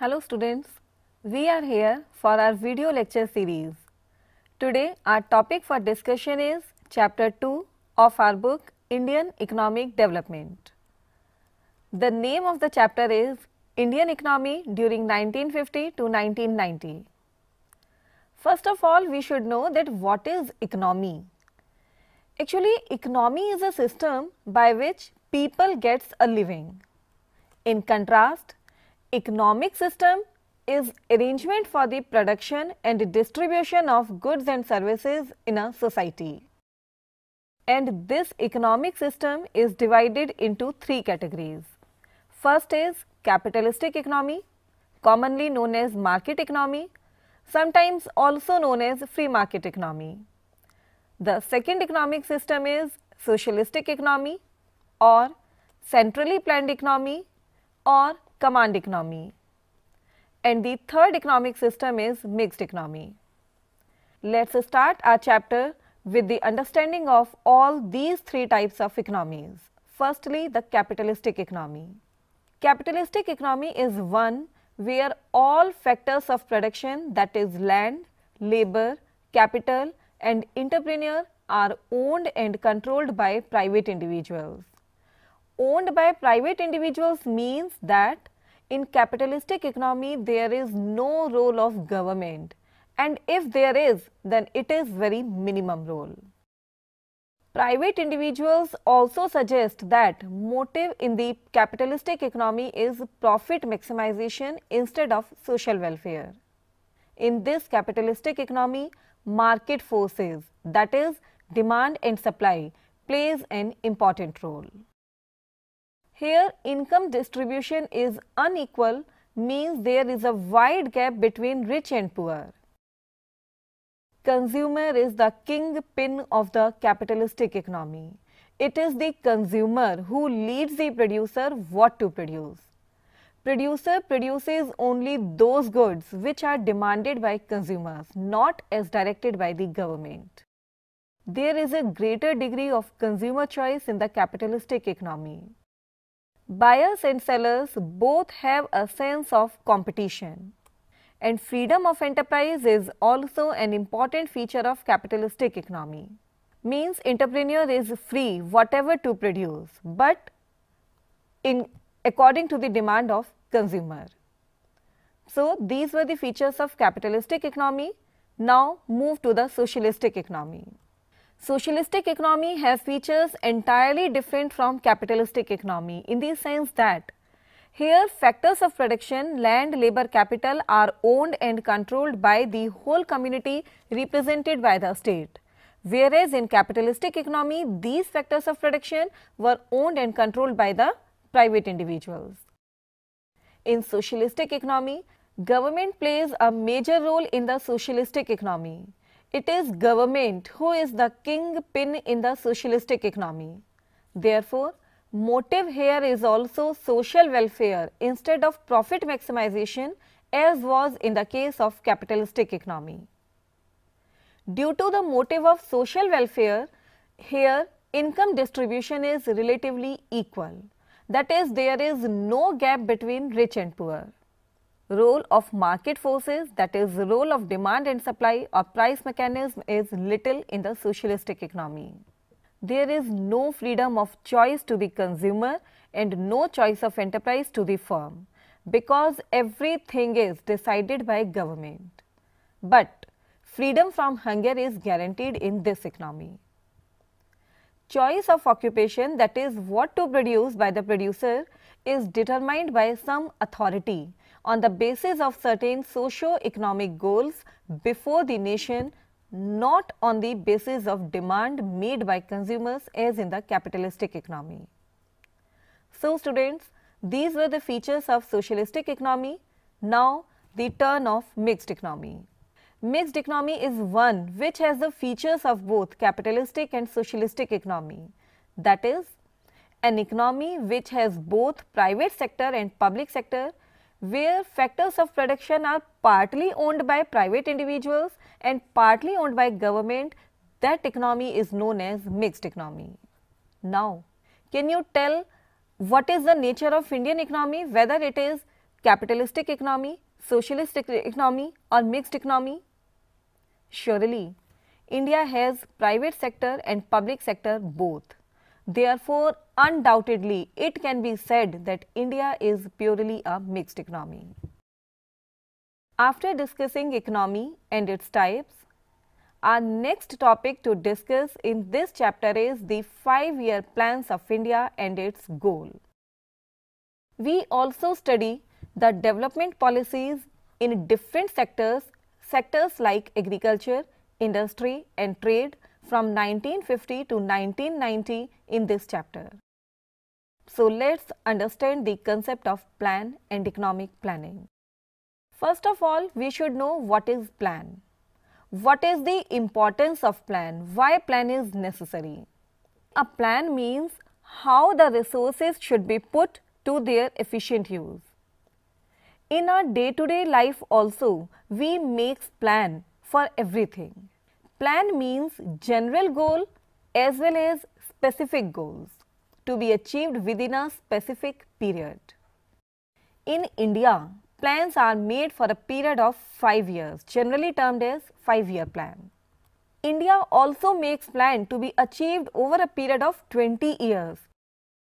Hello students, we are here for our video lecture series. Today our topic for discussion is chapter 2 of our book Indian Economic Development. The name of the chapter is Indian Economy during 1950 to 1990. First of all, we should know that what is economy? Actually, economy is a system by which people gets a living. In contrast, Economic system is arrangement for the production and distribution of goods and services in a society. And this economic system is divided into three categories. First is capitalistic economy, commonly known as market economy, sometimes also known as free market economy. The second economic system is socialistic economy or centrally planned economy or command economy. And the third economic system is mixed economy. Let's start our chapter with the understanding of all these three types of economies. Firstly, the capitalistic economy. Capitalistic economy is one where all factors of production that is land, labor, capital and entrepreneur are owned and controlled by private individuals owned by private individuals means that in capitalistic economy there is no role of government and if there is then it is very minimum role. Private individuals also suggest that motive in the capitalistic economy is profit maximization instead of social welfare. In this capitalistic economy, market forces that is demand and supply plays an important role. Here income distribution is unequal means there is a wide gap between rich and poor. Consumer is the kingpin of the capitalistic economy. It is the consumer who leads the producer what to produce. Producer produces only those goods which are demanded by consumers, not as directed by the government. There is a greater degree of consumer choice in the capitalistic economy buyers and sellers both have a sense of competition. And freedom of enterprise is also an important feature of capitalistic economy. Means entrepreneur is free whatever to produce, but in according to the demand of consumer. So, these were the features of capitalistic economy. Now, move to the socialistic economy. Socialistic economy has features entirely different from capitalistic economy in the sense that here factors of production, land, labor, capital are owned and controlled by the whole community represented by the state. Whereas in capitalistic economy, these factors of production were owned and controlled by the private individuals. In socialistic economy, government plays a major role in the socialistic economy. It is government who is the kingpin in the socialistic economy. Therefore, motive here is also social welfare instead of profit maximization as was in the case of capitalistic economy. Due to the motive of social welfare, here income distribution is relatively equal. That is, there is no gap between rich and poor role of market forces that is the role of demand and supply or price mechanism is little in the socialistic economy. There is no freedom of choice to the consumer and no choice of enterprise to the firm because everything is decided by government. But freedom from hunger is guaranteed in this economy. Choice of occupation that is what to produce by the producer is determined by some authority on the basis of certain socio-economic goals before the nation not on the basis of demand made by consumers as in the capitalistic economy. So, students, these were the features of socialistic economy. Now, the turn of mixed economy. Mixed economy is one which has the features of both capitalistic and socialistic economy. That is, an economy which has both private sector and public sector where factors of production are partly owned by private individuals and partly owned by government, that economy is known as mixed economy. Now, can you tell what is the nature of Indian economy, whether it is capitalistic economy, socialist economy or mixed economy? Surely, India has private sector and public sector both. Therefore, undoubtedly, it can be said that India is purely a mixed economy. After discussing economy and its types, our next topic to discuss in this chapter is the 5-year plans of India and its goal. We also study the development policies in different sectors, sectors like agriculture, industry and trade, from 1950 to 1990 in this chapter. So, let us understand the concept of plan and economic planning. First of all, we should know what is plan. What is the importance of plan? Why plan is necessary? A plan means how the resources should be put to their efficient use. In our day-to-day -day life also, we makes plan for everything. Plan means general goal as well as specific goals to be achieved within a specific period. In India, plans are made for a period of 5 years, generally termed as 5 year plan. India also makes plan to be achieved over a period of 20 years.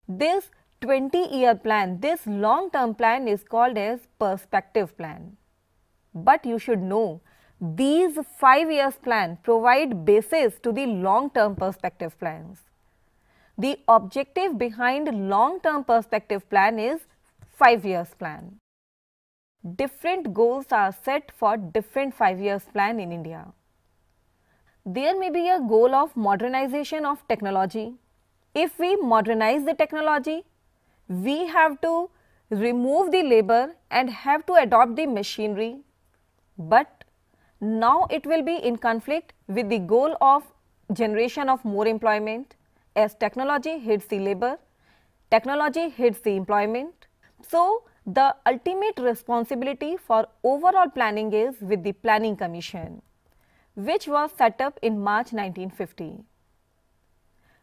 This 20 year plan, this long term plan is called as perspective plan. But you should know these five years plan provide basis to the long term perspective plans. The objective behind long term perspective plan is 5 years plan. Different goals are set for different 5 years plan in India. There may be a goal of modernization of technology. If we modernize the technology, we have to remove the labor and have to adopt the machinery. But now it will be in conflict with the goal of generation of more employment as technology hits the labor, technology hits the employment. So, the ultimate responsibility for overall planning is with the Planning Commission, which was set up in March 1950.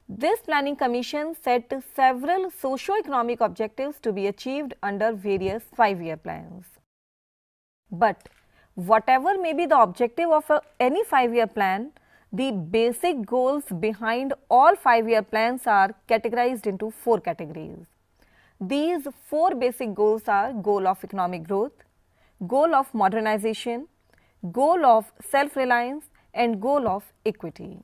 This Planning Commission set several socio-economic objectives to be achieved under various five-year plans. But whatever may be the objective of a, any 5 year plan, the basic goals behind all 5 year plans are categorized into 4 categories. These 4 basic goals are goal of economic growth, goal of modernization, goal of self-reliance and goal of equity.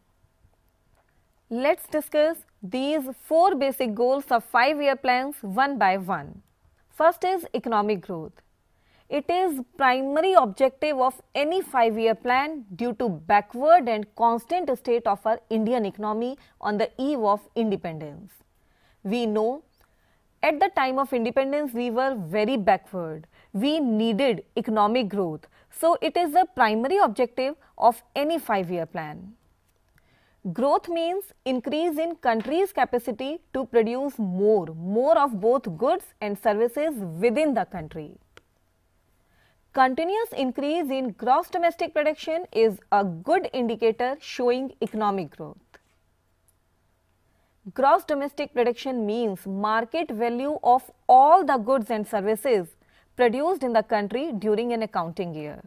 Let us discuss these 4 basic goals of 5 year plans one by one. First is economic growth. It is primary objective of any five-year plan due to backward and constant state of our Indian economy on the eve of independence. We know at the time of independence, we were very backward. We needed economic growth. So, it is the primary objective of any five-year plan. Growth means increase in country's capacity to produce more, more of both goods and services within the country. Continuous increase in gross domestic production is a good indicator showing economic growth. Gross domestic production means market value of all the goods and services produced in the country during an accounting year.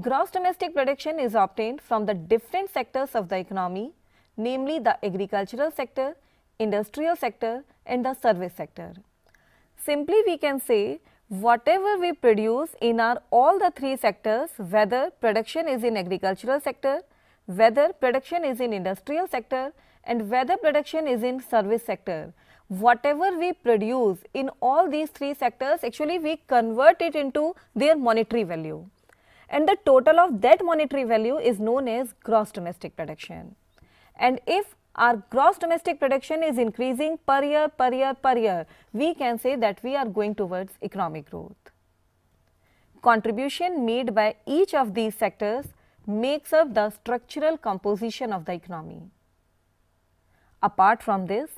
Gross domestic production is obtained from the different sectors of the economy, namely the agricultural sector, industrial sector and the service sector. Simply we can say whatever we produce in our all the three sectors, whether production is in agricultural sector, whether production is in industrial sector and whether production is in service sector. Whatever we produce in all these three sectors, actually we convert it into their monetary value. And the total of that monetary value is known as gross domestic production. And if our gross domestic production is increasing per year, per year, per year, we can say that we are going towards economic growth. Contribution made by each of these sectors makes up the structural composition of the economy. Apart from this,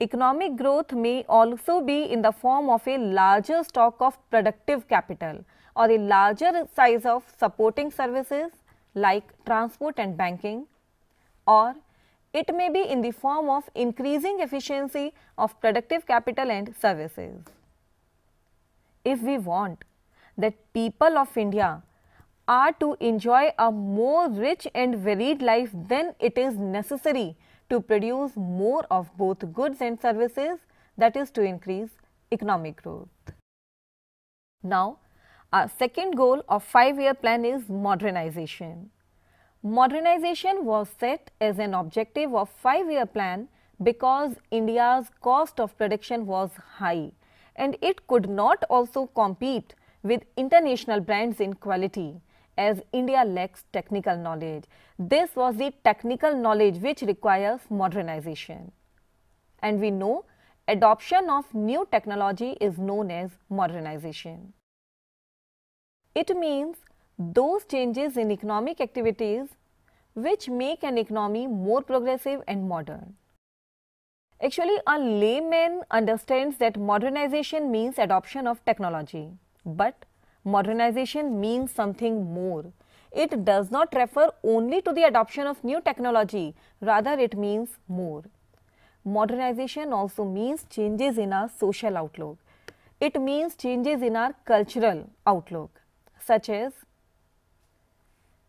economic growth may also be in the form of a larger stock of productive capital or a larger size of supporting services like transport and banking or it may be in the form of increasing efficiency of productive capital and services. If we want that people of India are to enjoy a more rich and varied life, then it is necessary to produce more of both goods and services that is to increase economic growth. Now, our second goal of five year plan is modernization. Modernization was set as an objective of five-year plan because India's cost of production was high and it could not also compete with international brands in quality as India lacks technical knowledge. This was the technical knowledge which requires modernization. And we know adoption of new technology is known as modernization. It means those changes in economic activities which make an economy more progressive and modern. Actually, a layman understands that modernization means adoption of technology, but modernization means something more. It does not refer only to the adoption of new technology, rather it means more. Modernization also means changes in our social outlook. It means changes in our cultural outlook, such as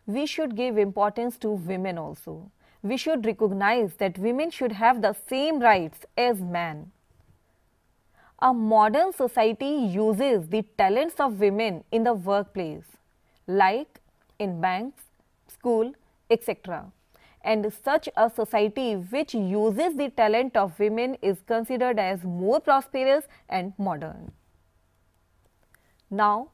we should give importance to women also. We should recognize that women should have the same rights as men. A modern society uses the talents of women in the workplace, like in banks, school, etc. And such a society which uses the talent of women is considered as more prosperous and modern. Now,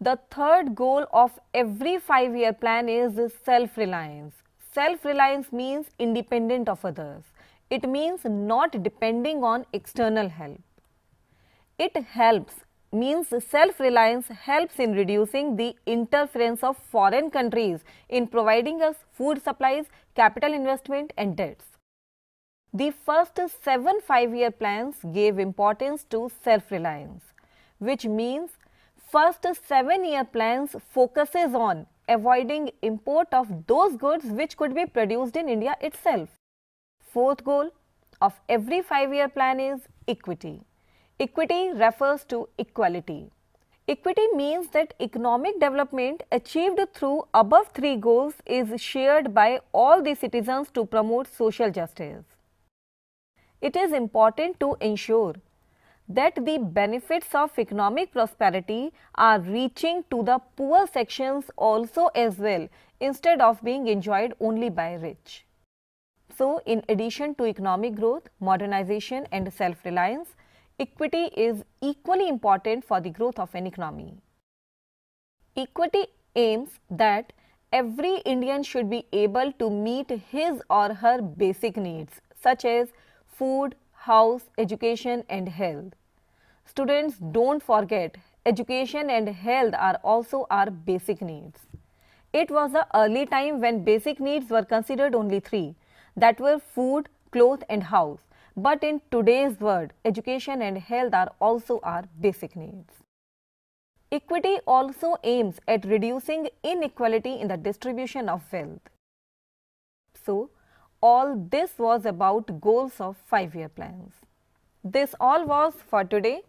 the third goal of every five year plan is self reliance. Self reliance means independent of others, it means not depending on external help. It helps means self reliance helps in reducing the interference of foreign countries in providing us food supplies, capital investment, and debts. The first seven five year plans gave importance to self reliance, which means first seven-year plans focuses on avoiding import of those goods which could be produced in India itself. Fourth goal of every five-year plan is equity. Equity refers to equality. Equity means that economic development achieved through above three goals is shared by all the citizens to promote social justice. It is important to ensure that the benefits of economic prosperity are reaching to the poor sections also as well instead of being enjoyed only by rich. So, in addition to economic growth, modernization and self-reliance, equity is equally important for the growth of an economy. Equity aims that every Indian should be able to meet his or her basic needs such as food, house, education and health. Students don't forget education and health are also our basic needs. It was the early time when basic needs were considered only three that were food, clothes and house. But in today's world, education and health are also our basic needs. Equity also aims at reducing inequality in the distribution of wealth. So, all this was about goals of 5 year plans. This all was for today.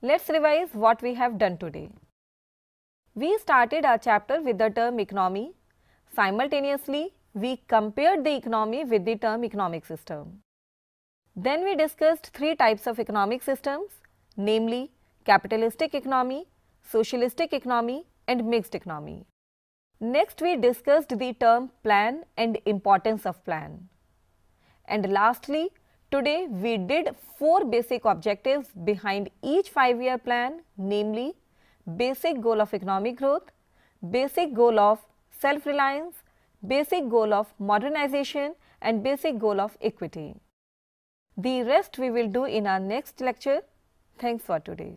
Let's revise what we have done today. We started our chapter with the term economy. Simultaneously, we compared the economy with the term economic system. Then we discussed three types of economic systems, namely capitalistic economy, socialistic economy and mixed economy. Next, we discussed the term plan and importance of plan. And lastly, today we did four basic objectives behind each five-year plan, namely basic goal of economic growth, basic goal of self-reliance, basic goal of modernization and basic goal of equity. The rest we will do in our next lecture. Thanks for today.